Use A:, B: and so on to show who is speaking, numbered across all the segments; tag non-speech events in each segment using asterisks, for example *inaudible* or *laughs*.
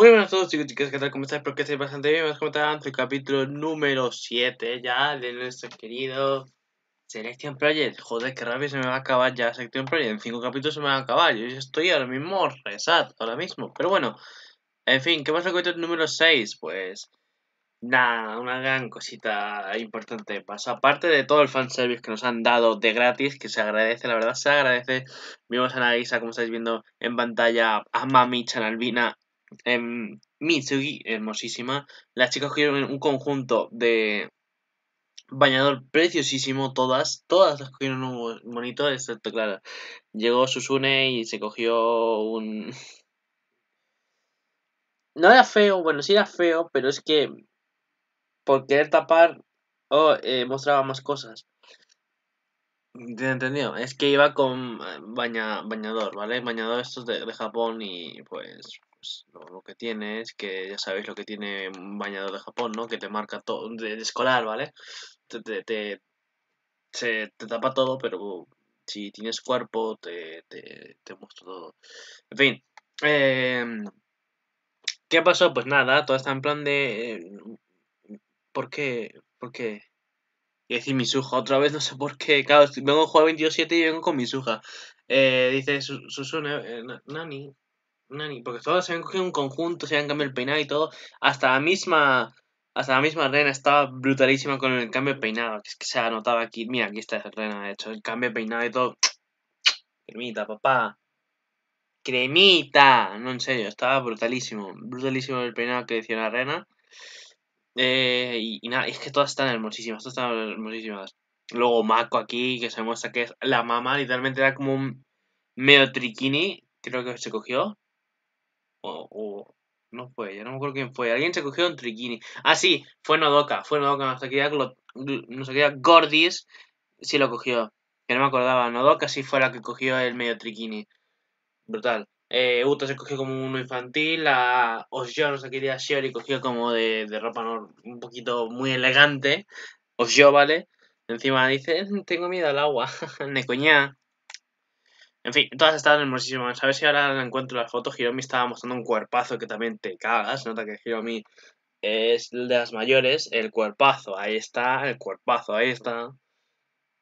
A: Muy buenas a todos chicos y chicas, ¿qué tal? ¿Cómo estáis? Espero que estéis bastante bien, vamos a el capítulo número 7 ya de nuestro querido Selection Project. Joder, qué rápido se me va a acabar ya Selection Project, en 5 capítulos se me va a acabar, yo estoy ahora mismo resat, ahora mismo, pero bueno, en fin, ¿qué pasa con el número 6? Pues nada, una gran cosita importante pasa, aparte de todo el fanservice que nos han dado de gratis, que se agradece, la verdad se agradece, vimos a Nagisa, como estáis viendo en pantalla, a Mami Chanalbina eh, Mitsugi, hermosísima. Las chicas cogieron un conjunto de bañador preciosísimo, todas. Todas las cogieron un bonito, excepto, claro. Llegó Susune y se cogió un. No era feo, bueno, sí era feo, pero es que por querer tapar, oh, eh, mostraba más cosas. ¿Te entendido? Es que iba con eh, bañador, ¿vale? Bañador estos de Japón y pues pues, lo, que tienes que ya sabéis lo que tiene un bañador de Japón, ¿no? Que te marca todo, de, escolar, ¿vale? Te, tapa todo, pero si tienes cuerpo, te, te, todo. En fin. Eh, ¿Qué pasó? Pues nada, todo está en plan de... Eh, ¿Por qué? ¿Por qué? Y decir Misuja, otra vez no sé por qué. Claro, vengo a jugar 22 y vengo con Misuja. Eh, dice Susune, eh, Nani, Nani, porque todos se habían cogido un conjunto, se habían cambiado el peinado y todo. Hasta la misma, hasta la misma Rena estaba brutalísima con el cambio de peinado. Que es que se ha aquí. Mira, aquí está esa Rena, de hecho, el cambio de peinado y todo. Cremita, papá. Cremita. No, en serio, estaba brutalísimo. Brutalísimo el peinado que decía la Rena. Eh, y, nada, es que todas están hermosísimas, todas están hermosísimas. Luego Mako aquí, que se muestra que es la mamá, literalmente era como un medio triquini, creo que se cogió. O, no fue, ya no me acuerdo quién fue. Alguien se cogió un triquini. Ah, sí, fue Nodoka, fue Nodoka, nos sé qué. Gordis, sí lo cogió. Que no me acordaba, Nodoka sí fue la que cogió el medio triquini. Brutal. Eh, se cogió como uno infantil, a Osho, no sé qué día, Shiori cogió como de, ropa un poquito muy elegante. Osho, ¿vale? Encima dice, tengo miedo al agua, *laughs* necoñá. En fin, todas estaban hermosísimas. A ver si ahora encuentro las fotos. Hiromi estaba mostrando un cuerpazo que también te cagas. Nota que Hiromi es de las mayores. El cuerpazo, ahí está. El cuerpazo, ahí está.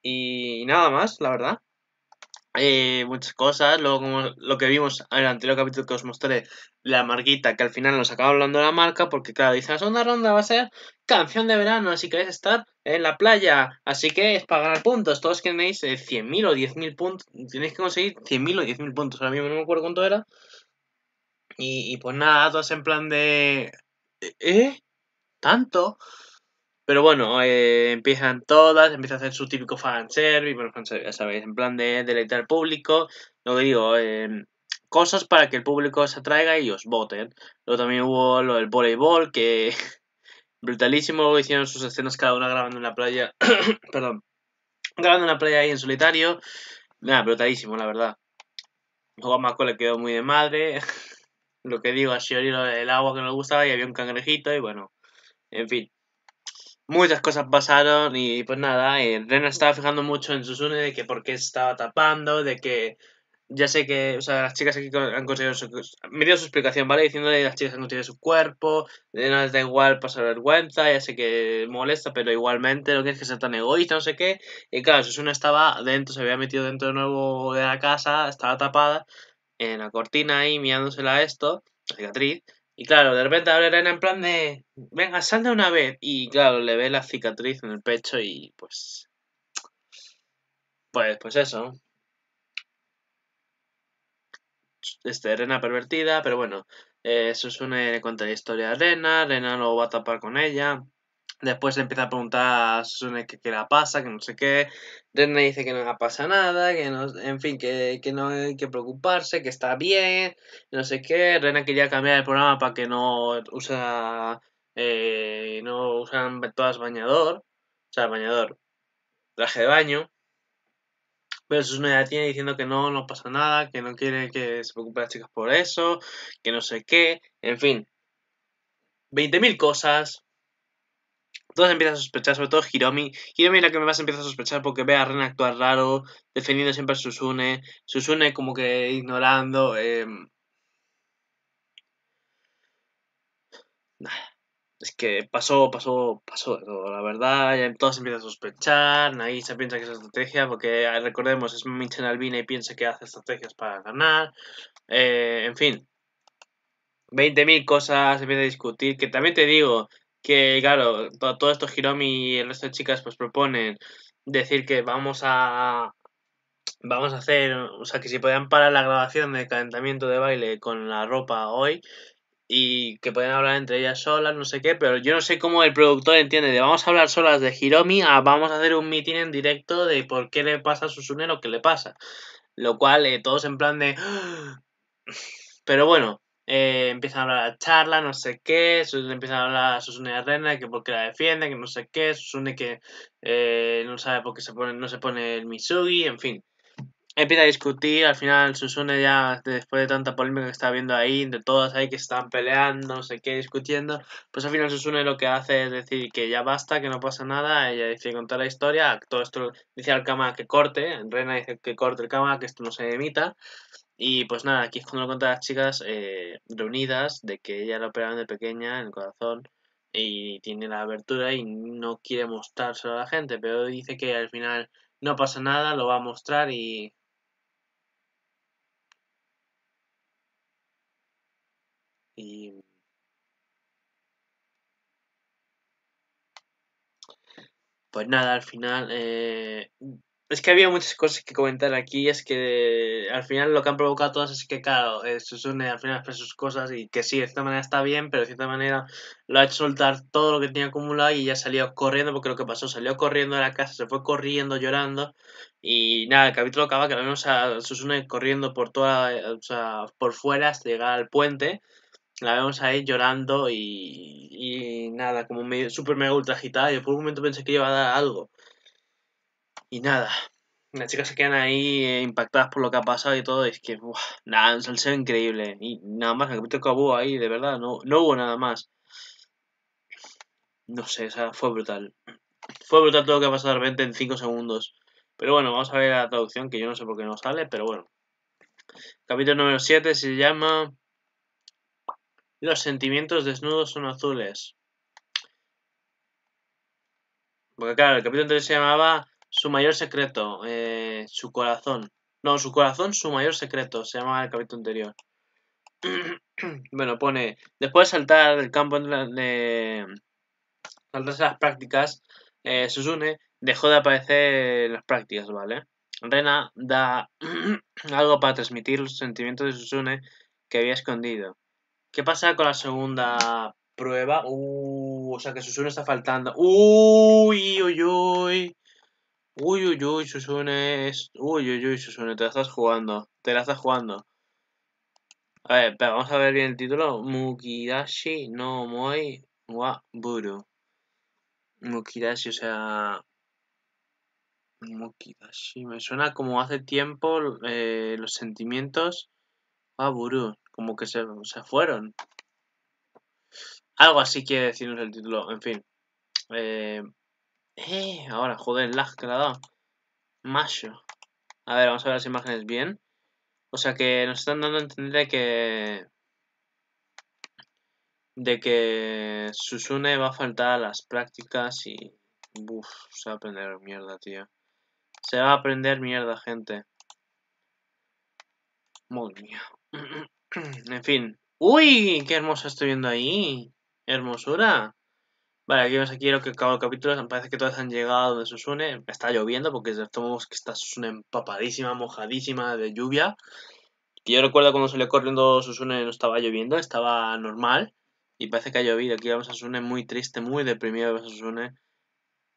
A: Y nada más, la verdad. Eh, muchas cosas. Luego, como lo que vimos en el anterior capítulo que os mostré, la marquita, que al final nos acaba hablando la marca, porque claro, dice la segunda ronda va a ser canción de verano, si queréis estar, en la playa. Así que es para ganar puntos. Todos tenéis 100.000 eh, o 10.000 puntos. Tenéis que conseguir 100.000 o 10.000 puntos. Ahora mismo no me acuerdo cuánto era. Y, pues nada, todas en plan de... ¿Eh? ¿Tanto? Pero bueno, eh, empiezan todas, empieza a hacer su típico fan bueno, ya sabéis, en plan de deleitar al público. Lo digo, em, cosas para que el público se atraiga y os voten. Luego también hubo lo del voleibol, que *laughs* brutalísimo. Hicieron sus escenas cada una grabando en la playa. *clears throat* Perdón. Grabando en la playa ahí en solitario. Nada, brutalísimo, la verdad. Juan le quedó muy de madre. *laughs* Lo que digo, a Shiori el agua que no le gustaba y había un cangrejito y bueno. En fin. Muchas cosas pasaron y pues nada, eh, Rena estaba fijando mucho en Susune de que por qué estaba tapando, de que ya sé que, o sea, las chicas aquí han conseguido su... Me dio su explicación, ¿vale? Diciéndole que las chicas han conseguido su cuerpo, no les da igual pasar vergüenza, ya sé que molesta, pero igualmente lo que es que sea tan egoísta, no sé qué. Y claro, Susuna estaba dentro, se había metido dentro de nuevo de la casa, estaba tapada en la cortina ahí, mirándosela a esto, la cicatriz. Y claro, de repente ahora Elena en plan de, venga, sal de una vez. Y claro, le ve la cicatriz en el pecho y pues... Pues, pues eso, este, Rena pervertida, pero bueno, eh, eso Susune cuenta la historia Rena, Rena lo va a tapar con ella. Después empieza a preguntar a Susune que qué le pasa, que no sé qué. Rena dice que no le pasa nada, que no, en fin, que, no hay que preocuparse, que está bien, no sé qué. Rena quería cambiar el programa para que no usa eh, no usan todas bañador, o sea, bañador, traje de baño pero Susune ya tiene diciendo que no, no pasa nada, que no quiere que se preocupen las chicas por eso, que no sé qué, en fin. 20.000 cosas. todas empiezan a sospechar, sobre todo Hiromi. Hiromi es la que más empieza a sospechar porque ve a Ren actuar raro, defendiendo siempre a Susune. Susune como que ignorando. Nada. Em, es que pasó, pasó, pasó La verdad, ya em, todos se empiezan a sospechar, ahí se piensa que es estrategia, porque ah, recordemos, es Minchen Albina y piensa que hace estrategias para ganar. Eh, en fin, 20.000 cosas, se empieza a discutir, que también te digo que, claro, todo, todo esto Hiromi y el resto de chicas pues proponen decir que vamos a... Vamos a hacer, o sea, que si podían parar la grabación de calentamiento de baile con la ropa hoy, y que pueden hablar entre ellas solas, no sé qué, pero yo no sé cómo el productor entiende de vamos a hablar solas de Hiromi a vamos a hacer un meeting en directo de por qué le pasa a Susune lo que le pasa. Lo cual, eh, todos en plan de... *gasps* Pero bueno, eh, empiezan a hablar a charla, no sé qué, empiezan a hablar a Susune a que por qué la defiende, que no sé qué, Susune que eh, no sabe por qué se pone, no se pone el Mitsugi, en fin empieza a discutir, al final Susune ya, después de tanta polémica que está habiendo ahí, de todas ahí que están peleando, no sé qué, discutiendo, pues al final Susune lo que hace es decir que ya basta, que no pasa nada, ella dice contar la historia, todo esto dice al cama que corte, Rena dice que corte el cama, que esto no se emita, y pues nada, aquí es cuando lo cuentan las chicas eh, reunidas, de que ella lo operaron de pequeña en el corazón, y tiene la abertura y no quiere mostrárselo a la gente, pero dice que al final no pasa nada, lo va a mostrar y Y pues nada, al final... Eh, es que había muchas cosas que comentar aquí. Es que al final lo que han provocado todas es que, claro, eh, Susune al final hecho sus cosas y que sí, de cierta manera está bien, pero de cierta manera lo ha hecho soltar todo lo que tenía acumulado y ya salió corriendo, porque lo que pasó, salió corriendo de la casa, se fue corriendo, llorando. Y nada, el capítulo acaba que lo vemos a Susune corriendo por toda, eh, por fuera hasta llegar al puente la vemos ahí llorando y, y nada, como medio, super mega ultra agitada. Yo por un momento pensé que iba a dar algo. Y nada, las chicas se quedan ahí eh, impactadas por lo que ha pasado y todo. es que, nada, un salseo increíble. Y nada más, el capítulo acabó ahí, de verdad, no, no hubo nada más. No sé, o sea, fue brutal. Fue brutal todo lo que ha pasado de en 5 segundos. Pero bueno, vamos a ver la traducción, que yo no sé por qué no sale, pero bueno. Capítulo número 7 se llama los sentimientos desnudos son azules. Porque claro, el capítulo anterior se llamaba Su mayor secreto, eh, su corazón. No, su corazón, su mayor secreto, se llamaba el capítulo anterior. *clears throat* bueno, pone, después de saltar del campo de saltarse las prácticas, eh, Susune dejó de aparecer las prácticas, ¿vale? Rena da *clears throat* algo para transmitir los sentimientos de Susune que había escondido. ¿Qué pasa con la segunda prueba? Uh, o sea que Susune está faltando. Uy, uy, uy. Uy, uy, uy, Susune. Es... Uy, uy, uy, Susune, te la estás jugando. Te la estás jugando. A ver, pero vamos a ver bien el título. Mukidashi no moi wa buru. Mukidashi, o sea... Mukidashi. Me suena como hace tiempo eh, los sentimientos wa buru como que se, se fueron. Algo así quiere decirnos el título, en fin. Eh, eh ahora, joder, el lag que le ha dado. Macho. A ver, vamos a ver las imágenes bien. O sea que nos están dando a entender que... De que Susune va a faltar a las prácticas y... Uff, se va a aprender mierda, tío. Se va a aprender mierda, gente. Madre mía. *clears throat* *clears throat* en fin. ¡Uy! ¡Qué hermosa estoy viendo ahí! ¡Hermosura! Vale, aquí vemos aquí lo que acabo el capítulo. parece que todas han llegado de Susune. Está lloviendo porque estamos que está Susune empapadísima, mojadísima de lluvia. Que yo recuerdo cuando salió corriendo Susune no estaba lloviendo, estaba normal. Y parece que ha llovido. Aquí vamos a Susune muy triste, muy deprimido.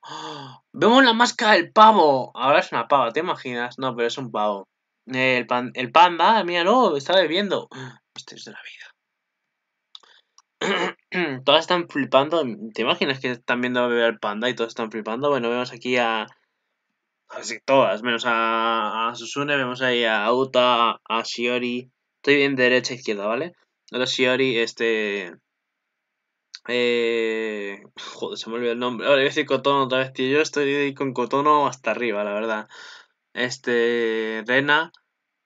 A: ¡Ah! ¡Vemos la máscara del pavo! Ahora es una pava, ¿te imaginas? No, pero es un pavo. El, pan, el panda, míralo, está bebiendo. es de la vida. *clears throat* todas están flipando. ¿Te imaginas que están viendo a beber al panda y todas están flipando? Bueno, vemos aquí a. Así todas, menos a, a Susune, vemos ahí a Uta, a Shiori. Estoy bien derecha a e izquierda, ¿vale? Ahora Shiori, este. Eh, joder, se me olvidó el nombre. Ahora voy a decir Cotono otra vez, tío. Yo estoy con Cotono hasta arriba, la verdad. Este. Rena.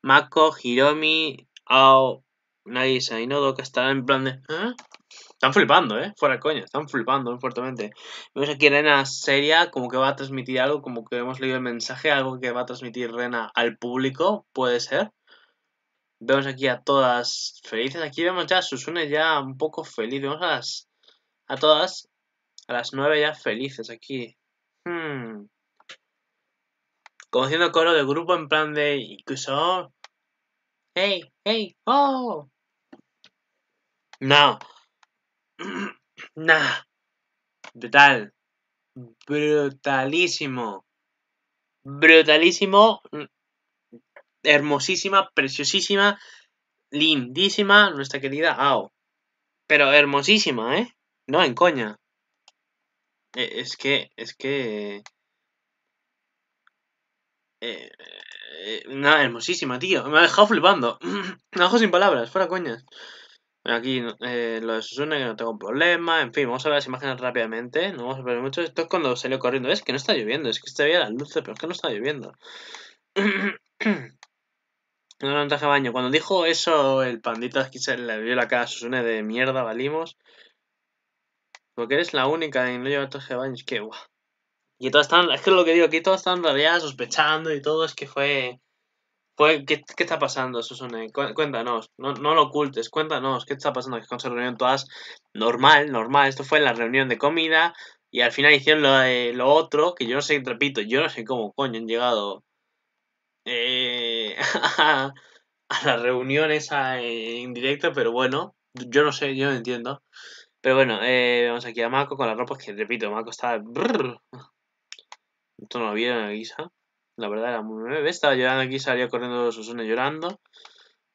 A: Mako, Hiromi, Ao, Nagisa y Nodo que están en plan de... ¿eh? Están flipando, ¿eh? Fuera coña, están flipando ¿eh? fuertemente. Vemos aquí Rena seria, como que va a transmitir algo, como que hemos leído el mensaje, algo que va a transmitir Rena al público, puede ser. Vemos aquí a todas felices. Aquí vemos ya a Susune ya un poco feliz. Vemos a las... A todas. A las nueve ya felices aquí. Hmm. Conociendo coro del grupo en plan de hey, hey, oh. No. *clears throat* nah. Brutal. Brutalísimo. Brutalísimo. Hermosísima, preciosísima, lindísima nuestra querida Ao. Pero hermosísima, ¿eh? No, en coña. Eh, es que, es que... Eh, eh, Nada, hermosísima, tío. Me ha dejado flipando. *clears throat* Me dejo sin palabras, fuera coñas. aquí eh, lo de Susune, que no tengo problema. En fin, vamos a ver las imágenes rápidamente. No vamos a perder mucho. Esto es cuando salió corriendo. Es que no está lloviendo. Es que se bien la luces, pero es que no está lloviendo. *clears throat* no, lo traje baño. Cuando dijo eso, el pandita aquí que se le vio la cara a de mierda, valimos. Porque eres la única en no llevar traje de baño. Es que, guau. Y todas están, es que lo que digo, aquí todas están rabiadas, sospechando y todo, es que fue... fue ¿qué, está pasando, Susone? Cuéntanos, no, lo ocultes, cuéntanos, ¿qué está pasando? Que con esa reunión todas normal, normal, esto fue en la reunión de comida y al final hicieron lo, eh, otro, que yo no sé, repito, yo no sé cómo coño han llegado eh, *laughs* a, a la reunión esa en directo, pero bueno, yo no sé, yo no entiendo. Pero bueno, eh, vamos aquí a Mako con las ropas que repito, Mako está. Esto no lo vieron a Guisa. La verdad era muy bebé. Estaba llorando aquí, salía corriendo Susana llorando.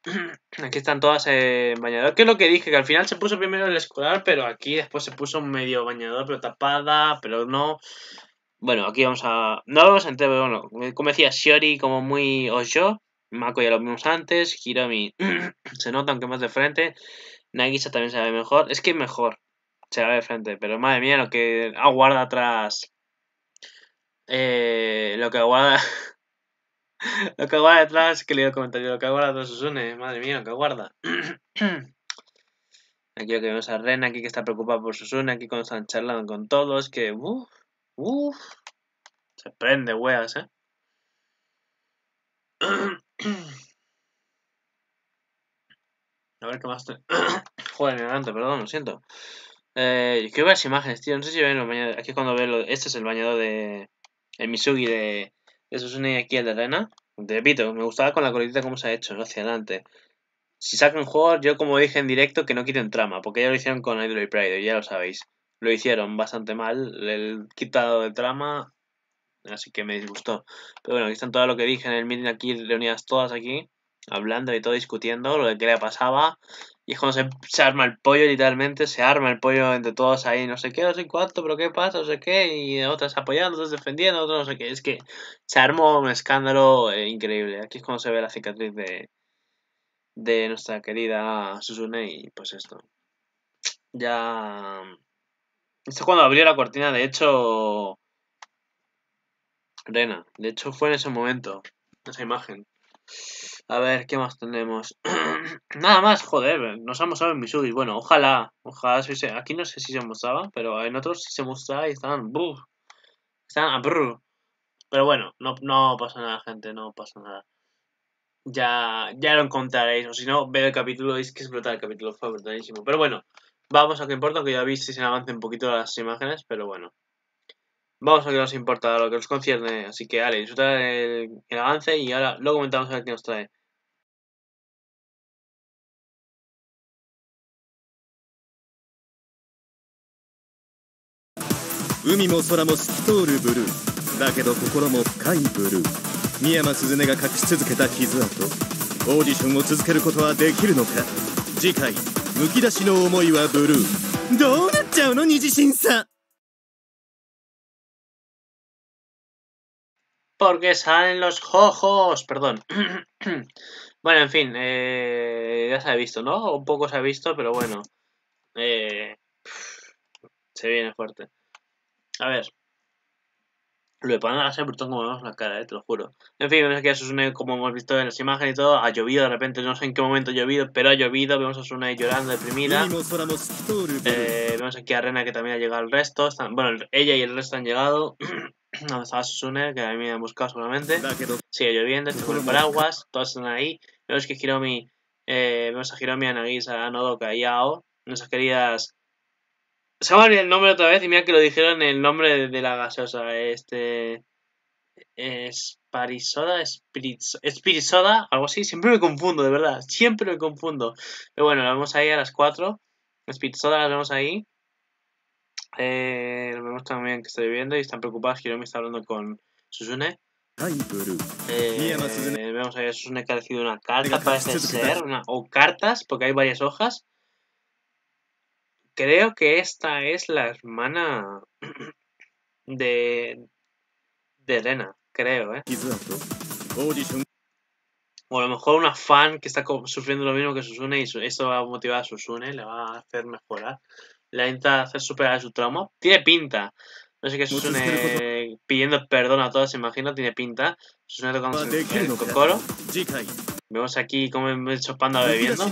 A: *clears throat* aquí están todas en bañador. Que es lo que dije, que al final se puso primero el escolar, pero aquí después se puso un medio bañador, pero tapada, pero no. Bueno, aquí vamos a. No vamos a entrar, pero bueno. Como decía Shiori, como muy yo Mako ya lo vimos antes. Hiromi *clears throat* se nota, aunque más de frente. Nagisa también se ve mejor. Es que mejor. Se ve de frente, pero madre mía, lo que aguarda atrás eh, lo que aguarda. *laughs* lo que aguarda detrás, que leído comentario. Lo que aguarda todo Susune, madre mía, lo que aguarda. *clears throat* aquí lo que vemos a Ren, aquí que está preocupada por Susune, aquí cuando están charlando con todos, que Se prende, weas, eh. *clears throat* A ver qué más. *clears throat* Joder, me adelanto, perdón, lo siento. Eh, quiero ver las imágenes, tío. No sé si ven los bañadores. Aquí es cuando veo. Este es el bañador de el Misugi de, de Susune aquí el de arena. Te repito, me gustaba con la coletita como se ha hecho, hacia adelante. Si sacan juegos, yo como dije en directo, que no quiten trama, porque ya lo hicieron con Idol y Pride, ya lo sabéis. Lo hicieron bastante mal, el quitado de trama, así que me disgustó. Pero bueno, aquí están todo lo que dije en el meeting aquí, reunidas todas aquí hablando y todo, discutiendo lo que le pasaba. Y es cuando se, arma el pollo, literalmente, se arma el pollo entre todos ahí, no sé qué, no sé cuánto, pero qué pasa, no sé qué, y otras apoyando, otras defendiendo, otras no sé qué. Es que se armó un escándalo eh, increíble. Aquí es cuando se ve la cicatriz de, de nuestra querida Susune y pues esto. Ya... Esto es cuando abrió la cortina, de hecho... Rena, de hecho fue en ese momento, esa imagen. A ver, ¿qué más tenemos? *clears throat* Nada más, joder, nos ha mostrado en Bueno, ojalá, ojalá, aquí no sé si se mostraba, pero en otros sí se mostraba y están, Buf, están, A Pero bueno, no, no pasa nada, gente, no pasa nada. Ya, ya lo encontraréis, o si no, ve el capítulo, es que es brutal el capítulo, fue brutalísimo. Pero bueno, vamos a que importa, que ya si se avance un poquito las imágenes, pero bueno. vamos a lo que nos importa, a lo que nos concierne. Así que, Ale, disfruta el, el avance y ahora lo comentamos a ver qué nos trae. 海も空も透き通るブルーだけど心も深いブルー深山鈴音が隠し続けた傷跡オーディションを続けることはできるのか次回「むき出しの思いはブルー」どうなっちゃうの二次審査 porque salen los ojos, perdón. *clears throat* bueno, en fin, eh, ya se ha visto, ¿no? Un poco se ha visto, pero bueno. Eh, se viene fuerte. A ver. Lo de poner a ser como vemos la cara, eh, te lo juro. En fin, vemos aquí a Susune, como hemos visto en las imágenes y todo, ha llovido de repente, no sé en qué momento ha llovido, pero ha llovido. Vemos a Susune llorando, deprimida. vemos aquí a Rena que también ha llegado el resto. bueno, ella y el resto han llegado. *clears throat* donde estaba Susune, que a mí me han buscado seguramente. Sigue lloviendo, estoy el paraguas, todos están ahí. Vemos que Hiromi, eh, vemos a Hiromi, a Nagisa, a Nodoka y a O, nuestras queridas... Se me olvidado el nombre otra vez y mira que lo dijeron el nombre de, la gaseosa, este... Es Parisoda, espirisoda, algo así, siempre me confundo, de verdad, siempre me confundo. Pero bueno, la vemos ahí a las 4, Espirisoda la vemos ahí, eh, vemos también que está viendo y están preocupados, Hiromi está hablando con Susune. Eh, vemos a Susune que ha recibido una carta, parece este ser, una, o cartas, porque hay varias hojas. Creo que esta es la hermana *clears throat* de, de Elena, creo, ¿eh? O a lo mejor una fan que está sufriendo lo mismo que Susune y eso va a motivar a Susune, le va a hacer mejorar le intenta hacer superar su trauma. Tiene pinta. No sé qué es pidiendo perdón a todos, imagino, tiene pinta. Susune ah, tocando el cocoro. Vemos aquí cómo esos panda bebiendo.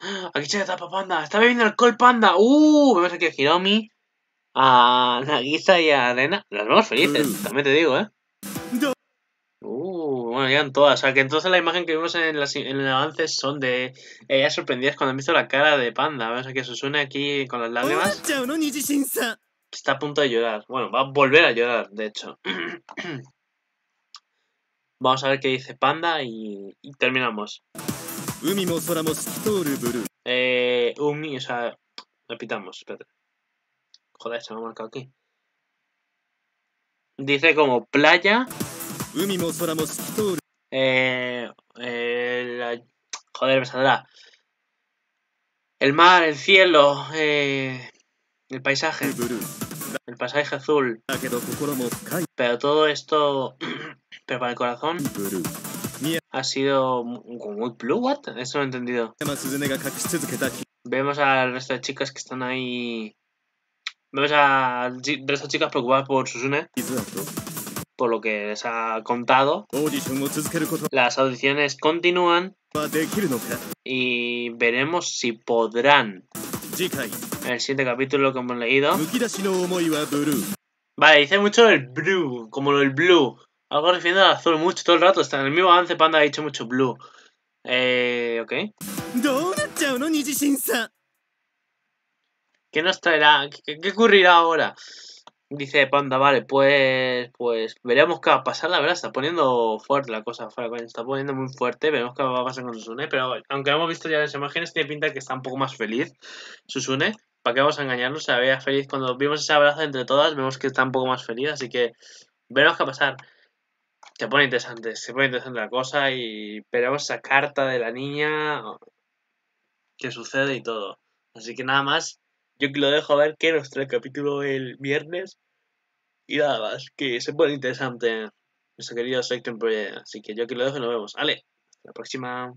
A: *gasps* Aquí se tapa panda, está bebiendo alcohol panda. Uh, vemos aquí a Hiromi, a Nagisa y a Arena. las vemos felices, mm. también te digo, eh. Uh todas. O sea, que entonces la imagen que vimos en, el avance son de ellas sorprendidas cuando han visto la cara de Panda. O sea, que une aquí con las lágrimas está a punto de llorar. Bueno, va a volver a llorar, de hecho. *clears throat* Vamos a ver qué dice Panda y, y terminamos. Eh, umi, o sea, repitamos, espérate. Joder, se me ha marcado aquí. Dice como playa, eh, eh, joder, me El mar, el cielo, eh, el paisaje. El paisaje azul. Pero todo esto, *clears throat* pero para el corazón, ha sido muy blue. What? Eso no he entendido. Vemos al resto de chicas que están ahí. Vemos al resto de chicas preocupadas por Susune lo que les ha contado. Las audiciones continúan y veremos si podrán. El siguiente capítulo que hemos leído. Vale, dice mucho el blue, como el blue. Algo refiriendo al azul, mucho todo el rato. Está en el mismo avance, Panda ha dicho mucho blue. Eh, ok. ¿Qué nos traerá? ¿Qué, qué ocurrirá ahora? Dice Panda, vale, pues pues veremos qué va a pasar, la verdad, está poniendo fuerte la cosa, está poniendo muy fuerte, veremos qué va a pasar con Susune, pero aunque hemos visto ya las imágenes, tiene pinta que está un poco más feliz Susune, ¿para qué vamos a engañarnos? Se veía feliz, cuando vimos ese abrazo entre todas, vemos que está un poco más feliz, así que veremos qué va a pasar. Se pone interesante, se pone interesante la cosa y veremos esa carta de la niña, que sucede y todo. Así que nada más, yo lo dejo a ver qué nos trae el capítulo el viernes. Y nada más, que se pone interesante nuestro querido Sector Project. Así que yo aquí lo dejo y nos vemos. Ale, hasta la próxima.